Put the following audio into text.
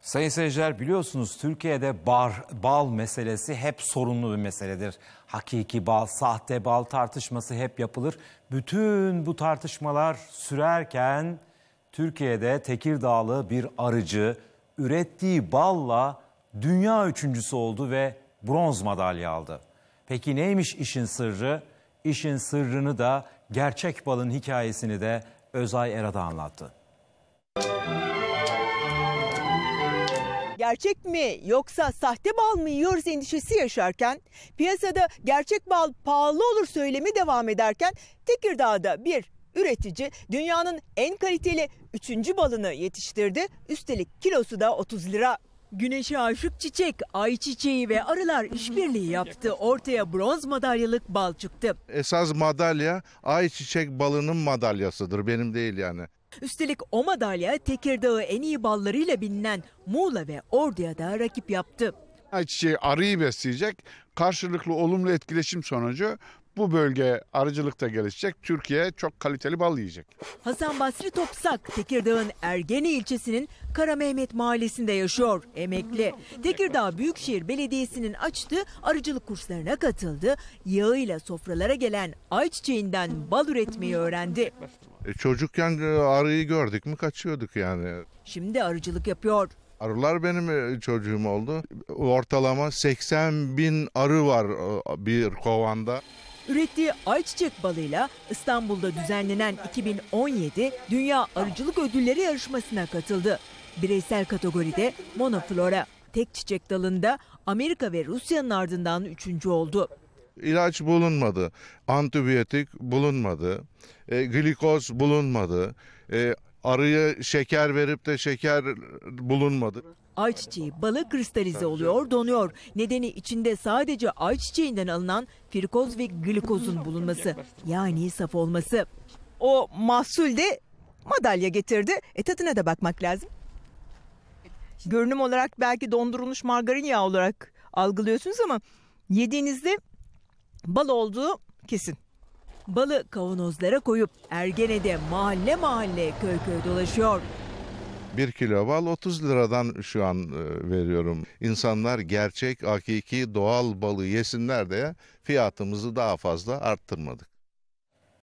Sayın seyirciler biliyorsunuz Türkiye'de bar, bal meselesi hep sorunlu bir meseledir. Hakiki bal, sahte bal tartışması hep yapılır. Bütün bu tartışmalar sürerken Türkiye'de Tekirdağlı bir arıcı ürettiği balla dünya üçüncüsü oldu ve bronz madalya aldı. Peki neymiş işin sırrı? İşin sırrını da gerçek balın hikayesini de Özay Erada anlattı. gerçek mi yoksa sahte bal mı yiyoruz endişesi yaşarken, piyasada gerçek bal pahalı olur söylemi devam ederken Tekirdağ'da bir üretici dünyanın en kaliteli üçüncü balını yetiştirdi. Üstelik kilosu da 30 lira. Güneşe aşık çiçek, ay çiçeği ve arılar işbirliği yaptı. Ortaya bronz madalyalık bal çıktı. Esas madalya ay çiçek balının madalyasıdır benim değil yani. Üstelik o madalya Tekirdağ'ı en iyi ballarıyla bilinen Muğla ve Ordu'ya da rakip yaptı. Ayçiçeği arıyı besleyecek karşılıklı olumlu etkileşim sonucu bu bölge arıcılıkta gelişecek. Türkiye çok kaliteli bal yiyecek. Hasan Basri Topsak Tekirdağ'ın Ergene ilçesinin Kara Mehmet mahallesinde yaşıyor. Emekli. Tekirdağ Büyükşehir Belediyesi'nin açtığı arıcılık kurslarına katıldı. Yağıyla sofralara gelen ayçiçeğinden bal üretmeyi öğrendi. E, çocukken e, arıyı gördük mü kaçıyorduk yani. Şimdi arıcılık yapıyor. Arılar benim e, çocuğum oldu. Ortalama 80 bin arı var e, bir kovanda. Ürettiği ayçiçek balıyla İstanbul'da düzenlenen 2017 Dünya Arıcılık Ödülleri yarışmasına katıldı. Bireysel kategoride monoflora, tek çiçek dalında Amerika ve Rusya'nın ardından üçüncü oldu. İlaç bulunmadı, antibiyotik bulunmadı, e, glikoz bulunmadı, e, arıya şeker verip de şeker bulunmadı. Ayçiçeği balı kristalize oluyor, donuyor. Nedeni içinde sadece ayçiçeğinden alınan firkoz ve glikozun bulunması. Yani saf olması. O mahsul de madalya getirdi. E tadına da bakmak lazım. Görünüm olarak belki dondurulmuş margarin yağı olarak algılıyorsunuz ama yediğinizde bal olduğu kesin balı kavanozlara koyup Ergene'de mahalle mahalle köy köy dolaşıyor. Bir kilo bal 30 liradan şu an e, veriyorum. İnsanlar gerçek, hakiki, doğal balı yesinler diye fiyatımızı daha fazla arttırmadık.